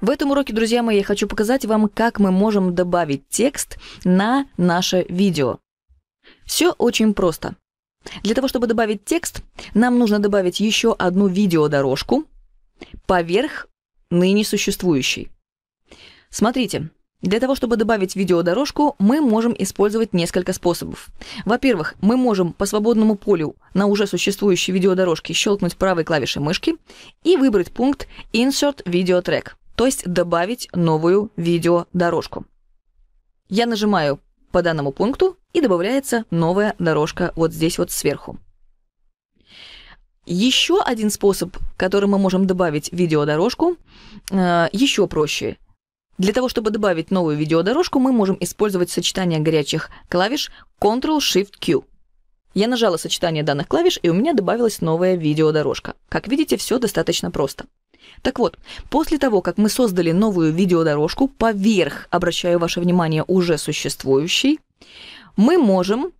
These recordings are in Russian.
В этом уроке, друзья мои, я хочу показать вам, как мы можем добавить текст на наше видео. Все очень просто. Для того, чтобы добавить текст, нам нужно добавить еще одну видеодорожку поверх ныне существующей. Смотрите, для того, чтобы добавить видеодорожку, мы можем использовать несколько способов. Во-первых, мы можем по свободному полю на уже существующей видеодорожке щелкнуть правой клавишей мышки и выбрать пункт «Insert Video Track» то есть добавить новую видеодорожку. Я нажимаю по данному пункту, и добавляется новая дорожка вот здесь вот сверху. Еще один способ, которым мы можем добавить в видеодорожку, э, еще проще. Для того, чтобы добавить новую видеодорожку, мы можем использовать сочетание горячих клавиш Ctrl-Shift-Q. Я нажала сочетание данных клавиш, и у меня добавилась новая видеодорожка. Как видите, все достаточно просто. Так вот, после того, как мы создали новую видеодорожку поверх, обращаю ваше внимание, уже существующей, мы можем...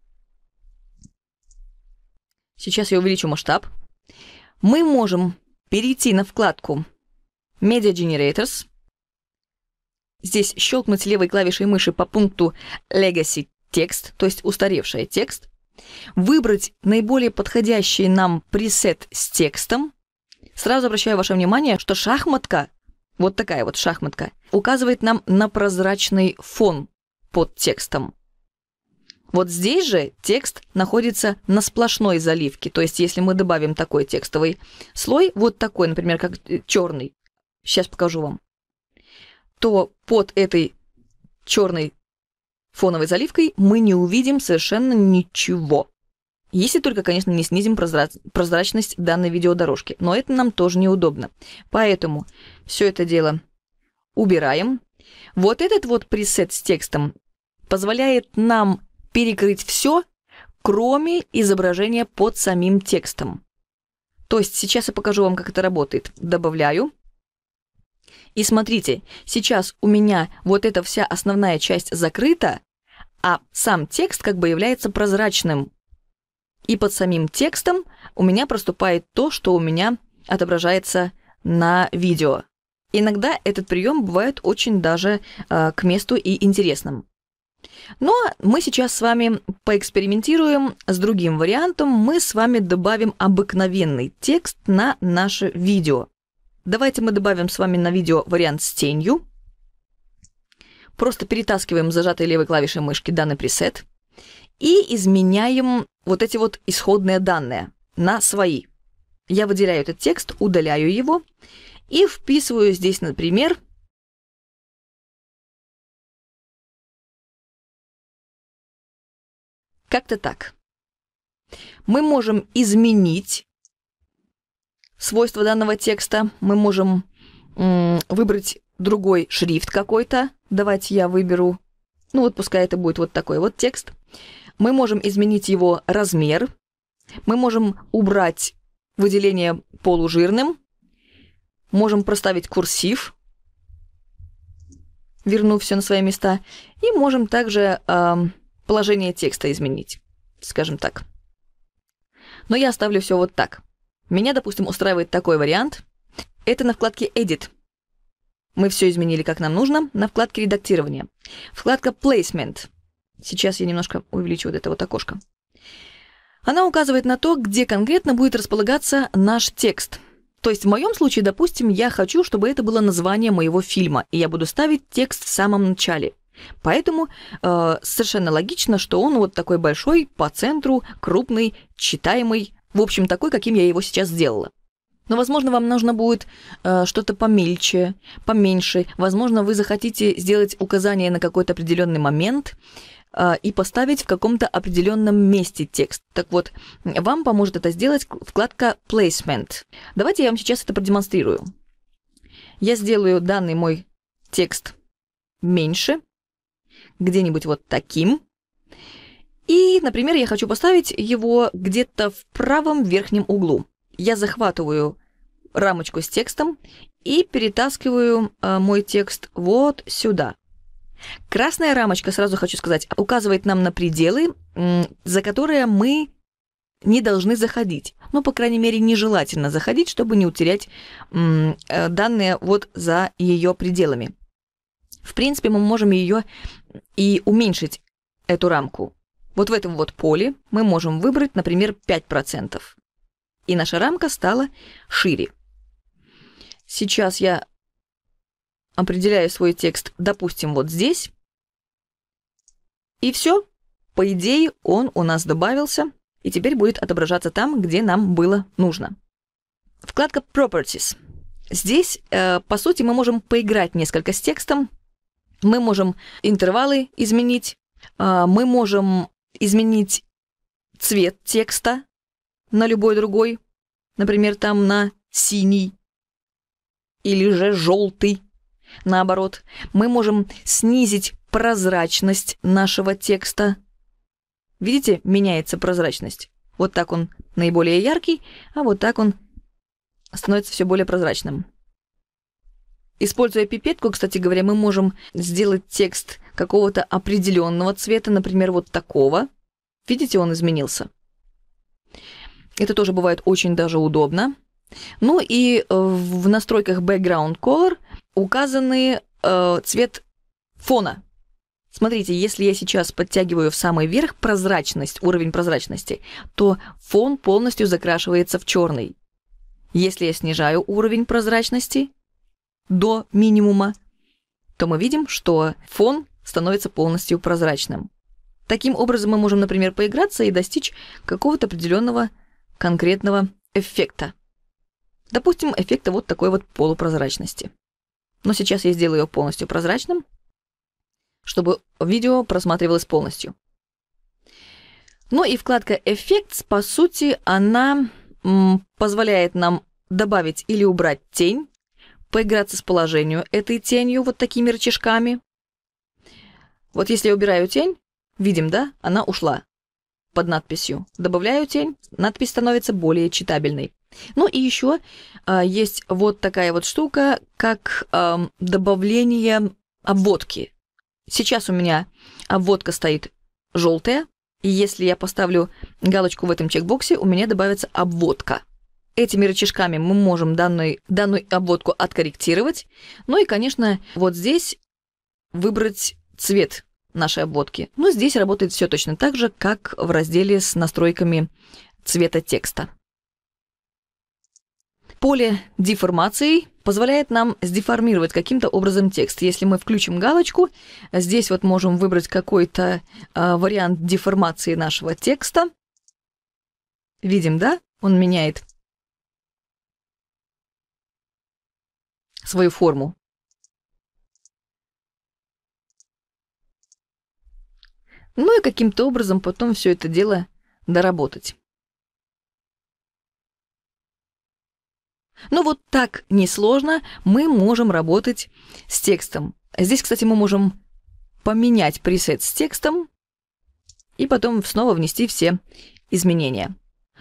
Сейчас я увеличу масштаб. Мы можем перейти на вкладку Media Generators. Здесь щелкнуть левой клавишей мыши по пункту Legacy Text, то есть устаревший текст. Выбрать наиболее подходящий нам пресет с текстом – Сразу обращаю ваше внимание, что шахматка, вот такая вот шахматка, указывает нам на прозрачный фон под текстом. Вот здесь же текст находится на сплошной заливке. То есть, если мы добавим такой текстовый слой, вот такой, например, как черный, сейчас покажу вам, то под этой черной фоновой заливкой мы не увидим совершенно ничего. Если только, конечно, не снизим прозрачность данной видеодорожки, но это нам тоже неудобно. Поэтому все это дело убираем. Вот этот вот пресет с текстом позволяет нам перекрыть все, кроме изображения под самим текстом. То есть сейчас я покажу вам, как это работает. Добавляю. И смотрите, сейчас у меня вот эта вся основная часть закрыта, а сам текст как бы является прозрачным, и под самим текстом у меня проступает то, что у меня отображается на видео. Иногда этот прием бывает очень даже э, к месту и интересным. Но мы сейчас с вами поэкспериментируем с другим вариантом. Мы с вами добавим обыкновенный текст на наше видео. Давайте мы добавим с вами на видео вариант с тенью. Просто перетаскиваем зажатой левой клавишей мышки данный пресет и изменяем вот эти вот исходные данные на свои. Я выделяю этот текст, удаляю его и вписываю здесь, например, как-то так. Мы можем изменить свойства данного текста, мы можем выбрать другой шрифт какой-то. Давайте я выберу, ну вот пускай это будет вот такой вот текст. Мы можем изменить его размер, мы можем убрать выделение полужирным, можем проставить курсив, вернув все на свои места, и можем также э, положение текста изменить, скажем так. Но я оставлю все вот так. Меня, допустим, устраивает такой вариант. Это на вкладке «Edit». Мы все изменили, как нам нужно, на вкладке редактирования, Вкладка «Placement». Сейчас я немножко увеличу вот это вот окошко. Она указывает на то, где конкретно будет располагаться наш текст. То есть в моем случае, допустим, я хочу, чтобы это было название моего фильма, и я буду ставить текст в самом начале. Поэтому э, совершенно логично, что он вот такой большой, по центру, крупный, читаемый, в общем, такой, каким я его сейчас сделала. Но, возможно, вам нужно будет э, что-то помельче, поменьше. Возможно, вы захотите сделать указание на какой-то определенный момент. А, и поставить в каком-то определенном месте текст. Так вот, вам поможет это сделать вкладка Placement. Давайте я вам сейчас это продемонстрирую. Я сделаю данный мой текст меньше, где-нибудь вот таким. И, например, я хочу поставить его где-то в правом верхнем углу. Я захватываю рамочку с текстом и перетаскиваю э, мой текст вот сюда. Красная рамочка, сразу хочу сказать, указывает нам на пределы, за которые мы не должны заходить. Ну, по крайней мере, нежелательно заходить, чтобы не утерять э, данные вот за ее пределами. В принципе, мы можем ее и уменьшить, эту рамку. Вот в этом вот поле мы можем выбрать, например, 5%. И наша рамка стала шире. Сейчас я определяю свой текст, допустим, вот здесь. И все. По идее, он у нас добавился и теперь будет отображаться там, где нам было нужно. Вкладка Properties. Здесь, э, по сути, мы можем поиграть несколько с текстом, мы можем интервалы изменить, э, мы можем изменить цвет текста на любой другой, например, там на синий или же желтый. Наоборот, мы можем снизить прозрачность нашего текста. Видите, меняется прозрачность. Вот так он наиболее яркий, а вот так он становится все более прозрачным. Используя пипетку, кстати говоря, мы можем сделать текст какого-то определенного цвета, например, вот такого. Видите, он изменился. Это тоже бывает очень даже удобно. Ну и э, в настройках background color – указаны э, цвет фона. Смотрите, если я сейчас подтягиваю в самый верх прозрачность, уровень прозрачности, то фон полностью закрашивается в черный. Если я снижаю уровень прозрачности до минимума, то мы видим, что фон становится полностью прозрачным. Таким образом мы можем, например, поиграться и достичь какого-то определенного конкретного эффекта. Допустим, эффекта вот такой вот полупрозрачности но сейчас я сделаю его полностью прозрачным, чтобы видео просматривалось полностью. Ну и вкладка «Эффект», по сути, она позволяет нам добавить или убрать тень, поиграться с положением этой тенью вот такими рычажками. Вот если я убираю тень, видим, да, она ушла под надписью. Добавляю тень, надпись становится более читабельной. Ну и еще э, а, есть вот такая вот штука, как э, добавление обводки. Сейчас у меня обводка стоит желтая, и если я поставлю галочку в этом чекбоксе, у меня добавится обводка. Этими рычажками мы можем данную, данную обводку откорректировать. Ну и, конечно, вот здесь выбрать цвет нашей обводки. Но ну, здесь работает все точно так же, как в разделе с настройками цвета текста. Поле деформации позволяет нам сдеформировать каким-то образом текст. Если мы включим галочку, здесь вот можем выбрать какой-то э, вариант деформации нашего текста. Видим, да? Он меняет свою форму. Ну и каким-то образом потом все это дело доработать. Ну вот так несложно мы можем работать с текстом. Здесь, кстати, мы можем поменять пресет с текстом и потом снова внести все изменения.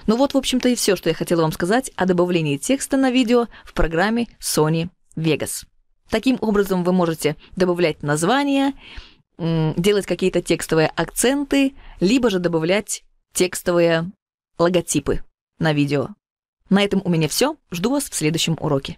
Ну вот, в общем-то, и все, что я хотела вам сказать о добавлении текста на видео в программе Sony Vegas. Таким образом вы можете добавлять названия, делать какие-то текстовые акценты, либо же добавлять текстовые логотипы на видео. На этом у меня все. Жду вас в следующем уроке.